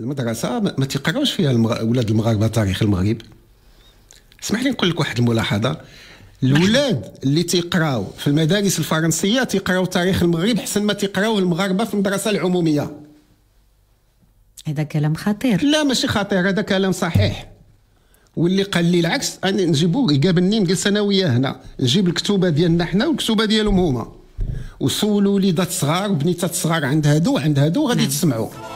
المدرسه ما تيقراوش فيها المغ... ولاد المغاربه تاريخ المغرب اسمح لي نقول لك واحد الملاحظه الولاد اللي تيقراو في المدارس الفرنسيه تيقراو تاريخ المغرب حسن ما تيقراوه المغاربه في المدرسه العموميه هذا كلام خطير لا ماشي خطير هذا كلام صحيح واللي قال لي العكس انا نجيبو يقابلني نجلس انا وياه هنا نجيب الكتوبه ديالنا حنا والكتوبه ديالهم هما وسولوا وليدات صغار وبنيتات صغار عند هادو وعند هادو غادي نعم. تسمعوا